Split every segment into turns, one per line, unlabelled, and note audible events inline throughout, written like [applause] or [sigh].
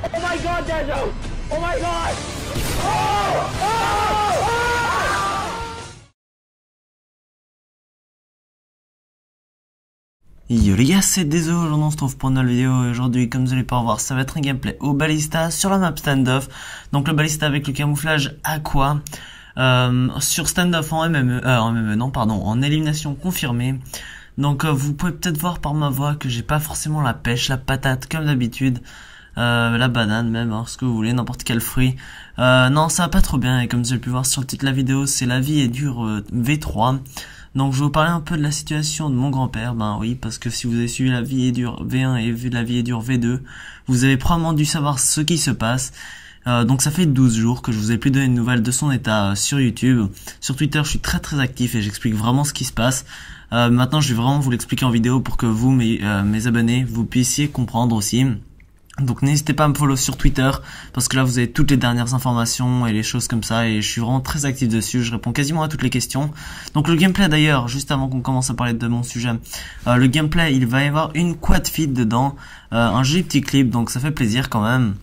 Oh my god, Dezo! Oh my god! Oh! Oh! Yo les gars, c'est Dezo, aujourd'hui on se trouve pour une nouvelle vidéo et aujourd'hui comme vous allez pouvoir voir ça va être un gameplay au balista sur la map standoff donc le balista avec le camouflage aqua euh, sur standoff en MME, euh, en MME non pardon en élimination confirmée donc euh, vous pouvez peut-être voir par ma voix que j'ai pas forcément la pêche, la patate comme d'habitude euh, la banane même, hein, ce que vous voulez, n'importe quel fruit. Euh, non, ça va pas trop bien, et comme vous avez pu voir sur le titre de la vidéo, c'est La vie est dure euh, V3. Donc je vais vous parler un peu de la situation de mon grand-père, ben oui, parce que si vous avez suivi La vie est dure V1 et vu La vie est dure V2, vous avez probablement dû savoir ce qui se passe. donc ça fait 12 jours que je vous ai plus donné de nouvelles de son état sur YouTube. Sur Twitter, je suis très très actif et j'explique vraiment ce qui se passe. maintenant, je vais vraiment vous l'expliquer en vidéo pour que vous, mes, mes abonnés, vous puissiez comprendre aussi. Donc n'hésitez pas à me follow sur Twitter parce que là vous avez toutes les dernières informations et les choses comme ça et je suis vraiment très actif dessus, je réponds quasiment à toutes les questions. Donc le gameplay d'ailleurs, juste avant qu'on commence à parler de mon sujet, euh, le gameplay il va y avoir une quad feed dedans, euh, un joli petit clip donc ça fait plaisir quand même.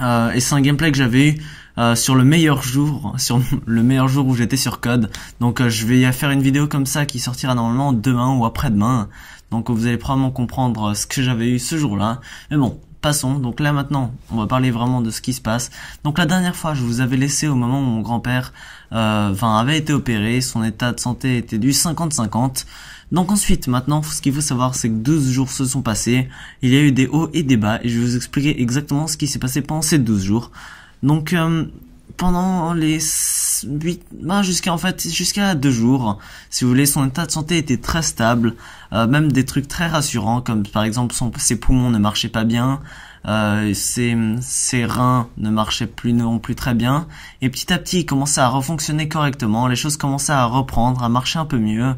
Euh, et c'est un gameplay que j'avais eu sur le meilleur jour, [laughs] sur le meilleur jour où j'étais sur code. Donc je vais y faire une vidéo comme ça qui sortira normalement demain ou après-demain. Donc vous allez probablement comprendre ce que j'avais eu ce jour-là. Mais bon, passons. Donc là maintenant, on va parler vraiment de ce qui se passe. Donc la dernière fois, je vous avais laissé au moment où mon grand-père euh, avait été opéré, son état de santé était du 50-50. Donc ensuite, maintenant, ce qu'il faut savoir, c'est que 12 jours se sont passés, il y a eu des hauts et des bas, et je vais vous expliquer exactement ce qui s'est passé pendant ces 12 jours. Donc euh, pendant les 8, ben jusqu'à en fait jusqu'à deux jours, si vous voulez, son état de santé était très stable, euh, même des trucs très rassurants comme par exemple son, ses poumons ne marchaient pas bien, euh, ses, ses, reins ne marchaient plus non plus très bien, et petit à petit il commençait à refonctionner correctement, les choses commençaient à reprendre, à marcher un peu mieux.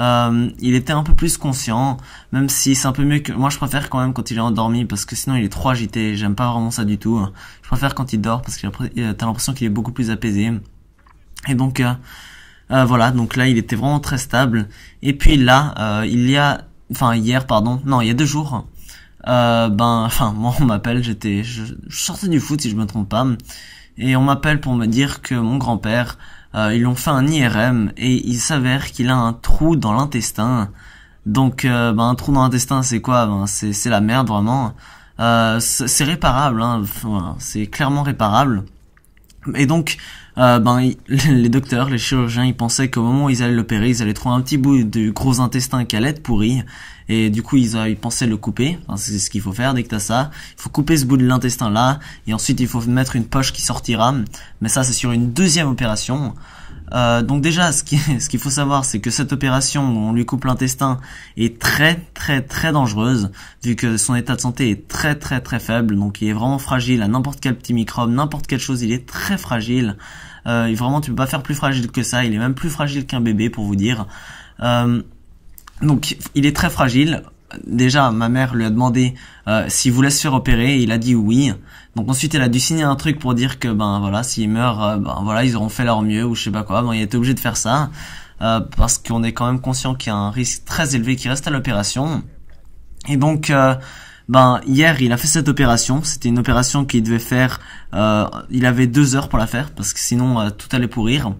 Euh, il était un peu plus conscient, même si c'est un peu mieux que moi je préfère quand même quand il est endormi parce que sinon il est trop agité, j'aime pas vraiment ça du tout. Je préfère quand il dort parce que t'as l'impression qu'il est beaucoup plus apaisé. Et donc euh, euh, voilà, donc là il était vraiment très stable. Et puis là, il y a, enfin hier pardon, non il y a deux jours, ben [laughs] enfin moi on m'appelle, j'étais, je, sortais du foot si je me trompe pas, et on m'appelle pour me dire que mon grand père euh, ils l'ont fait un IRM et il s'avère qu'il a un trou dans l'intestin. Donc euh, ben, un trou dans l'intestin c'est quoi ben, C'est la merde vraiment. Euh, c'est réparable, hein. c'est clairement réparable. Et donc euh, ben, [laughs] les docteurs, les chirurgiens, ils pensaient qu'au moment où ils allaient l'opérer, ils allaient trouver un petit bout du gros intestin qui allait être pourri. Et du coup, ils, euh, ils pensaient le couper. c'est ce qu'il faut faire dès que t'as ça. Il faut couper ce bout de l'intestin là. Et ensuite, il faut mettre une poche qui sortira. Mais ça, c'est sur une deuxième opération. Euh, donc déjà, ce [laughs] qu'il ce faut savoir, c'est que cette opération où on lui coupe l'intestin est très très très dangereuse, vu que son état de santé est très très très faible, donc il est vraiment fragile à n'importe quel petit microbe, n'importe quelle chose, il est très fragile. Euh, vraiment, tu peux pas faire plus fragile que ça, il est même plus fragile qu'un bébé pour vous dire. Euh, donc il est très fragile, déjà ma mère lui a demandé si euh, s'il voulait se faire opérer, il a dit oui. Donc ensuite elle a dû signer un truc pour dire que ben voilà s'il meurt, euh, ben voilà ils auront fait leur mieux ou je sais pas quoi. Bon il était obligé de faire ça euh, parce qu'on est quand même conscient qu'il y a un risque très élevé qui reste à l'opération. Et donc ben hier il a fait cette opération. C'était une opération qu'il devait faire. il avait deux heures pour la faire parce que sinon tout allait pourrir.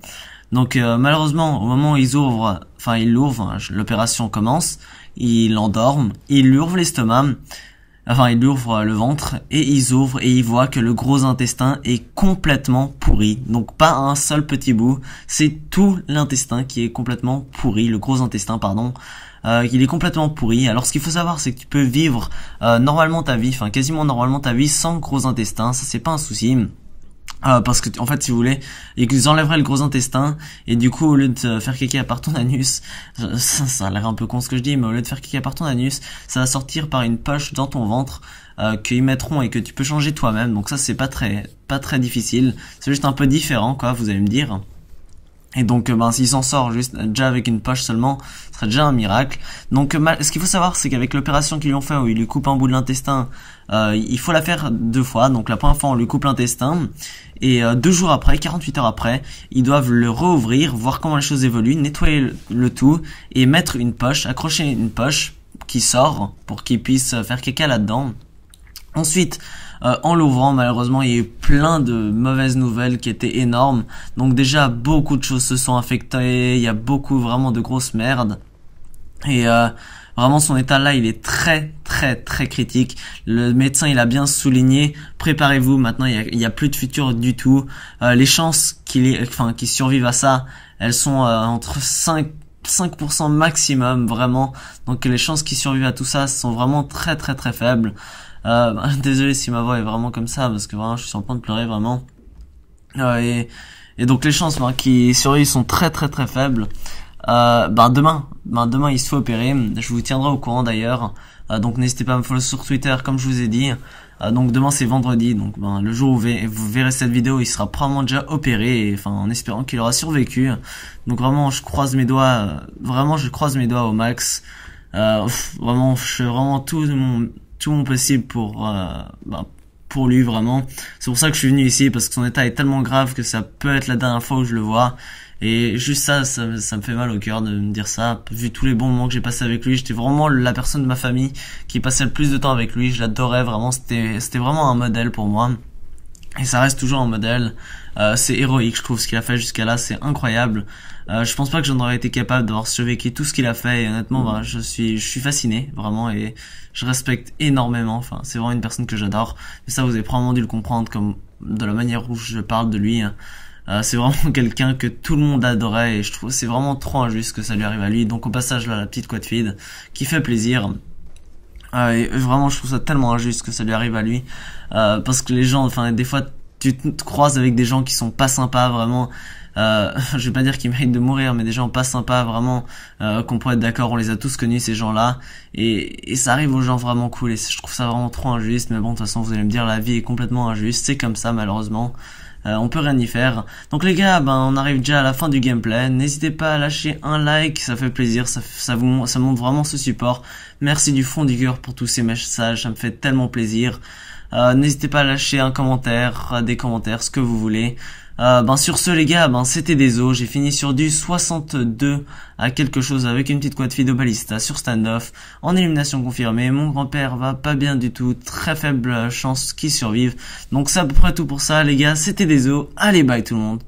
Donc euh, malheureusement, au moment où ils ouvrent, enfin ils l'ouvrent, hein, l'opération commence, ils l'endorment, ils lui ouvrent l'estomac, enfin ils lui ouvrent le ventre, et ils ouvrent et ils voient que le gros intestin est complètement pourri. Donc pas un seul petit bout, c'est tout l'intestin qui est complètement pourri, le gros intestin pardon. Euh, il est complètement pourri. Alors ce qu'il faut savoir, c'est que tu peux vivre euh, normalement ta vie, enfin quasiment normalement ta vie sans gros intestin, ça c'est pas un souci. Ah, parce que en fait si vous voulez ils enlèveraient le gros intestin et du coup au lieu de faire kéké à part ton anus [laughs] ça, a l'air un peu con ce que je dis mais au lieu de faire kéké à part ton anus ça va sortir par une poche dans ton ventre euh, qu'ils mettront et que tu peux changer toi-même donc ça c'est pas très pas très difficile c'est juste un peu différent quoi vous allez me dire et donc, euh, ben, s'il s'en sort juste euh, déjà avec une poche seulement, ce serait déjà un miracle. Donc, euh, ce qu'il faut savoir, c'est qu'avec l'opération qu'ils lui ont fait, où ils lui coupent un bout de l'intestin, il faut la faire deux fois. Donc, la première fois, on lui coupe l'intestin, et deux jours après, 48 heures après, ils doivent le rouvrir, voir comment les choses évoluent, nettoyer le, tout, et mettre une poche, accrocher une poche qui sort pour qu'il puisse faire caca là-dedans. Ensuite, euh, en l'ouvrant, malheureusement, il y a eu plein de mauvaises nouvelles qui étaient énormes. Donc déjà, beaucoup de choses se sont affectées, il y a beaucoup vraiment de grosses merdes. Et euh, vraiment son état là, il est très très très critique. Le médecin, il a bien souligné, préparez-vous, maintenant il y, a, plus de futur du tout. Euh, les chances qu'il enfin, qu'il survive à ça, elles sont entre 5 5% maximum vraiment. Donc les chances qu'il survive à tout ça sont vraiment très très très faibles. Euh, [laughs] désolé si ma voix est vraiment comme ça, parce que vraiment, je suis en train de pleurer, vraiment. Euh, et, donc les chances bah, qui lui sont très très très faibles. Euh, ben, demain, ben, demain il se fait opérer. Je vous tiendrai au courant d'ailleurs. Euh, donc n'hésitez pas à me follow sur Twitter comme je vous ai dit. Euh, donc demain c'est vendredi. Donc ben, le jour où vous verrez cette vidéo, il sera probablement déjà opéré. enfin en espérant qu'il aura survécu. Donc vraiment je croise mes doigts. vraiment je croise mes doigts au max. vraiment je suis vraiment tout mon tout mon possible pour, euh, ben, pour lui vraiment. C'est pour ça que je suis venu ici parce que son état est tellement grave que ça peut être la dernière fois où je le vois. Et juste ça, ça, me fait mal au cœur de me dire ça. Vu tous les bons moments que j'ai passé avec lui, j'étais vraiment la personne de ma famille qui passait le plus de temps avec lui. Je l'adorais vraiment. C'était, c'était vraiment un modèle pour moi. Et ça reste toujours un modèle. Euh, c'est héroïque, je trouve, ce qu'il a fait jusqu'à là, c'est incroyable. Euh, je pense pas que j'en aurais été capable d'avoir survécu tout ce qu'il a fait. Et honnêtement, mm. bah, je suis, je suis fasciné vraiment et je respecte énormément. Enfin, c'est vraiment une personne que j'adore. Mais ça, vous avez probablement dû le comprendre, comme de la manière où je parle de lui. Hein. Euh, c'est vraiment [laughs] quelqu'un que tout le monde adorait et je trouve c'est vraiment trop injuste que ça lui arrive à lui. Donc au passage là, la petite quadfeed qui fait plaisir. Ah, et vraiment, je trouve ça tellement injuste que ça lui arrive à lui. Euh, parce que les gens, enfin, des fois, tu te croises avec des gens qui sont pas sympas, vraiment. Euh, [laughs] je vais pas dire qu'ils méritent de mourir, mais des gens pas sympas, vraiment, euh, qu'on pourrait être d'accord, on les a tous connus, ces gens-là. Et, et, ça arrive aux gens vraiment cool, et je trouve ça vraiment trop injuste. Mais bon, de toute façon, vous allez me dire, la vie est complètement injuste, c'est comme ça, malheureusement. Euh, on peut rien y faire. Donc les gars, ben, on arrive déjà à la fin du gameplay. N'hésitez pas à lâcher un like, ça fait plaisir, ça, vous, ça montre vraiment ce support. Merci du fond du cœur pour tous ces messages, ça me fait tellement plaisir. Euh, n'hésitez pas à lâcher un commentaire, euh, des commentaires, ce que vous voulez. Euh, ben sur ce les gars, ben c'était des os, j'ai fini sur du 62 à quelque chose avec une petite quad de balista sur standoff en élimination confirmée. Mon grand-père va pas bien du tout, très faible chance qu'il survive. Donc c'est à peu près tout pour ça les gars, c'était des os. Allez bye tout le monde.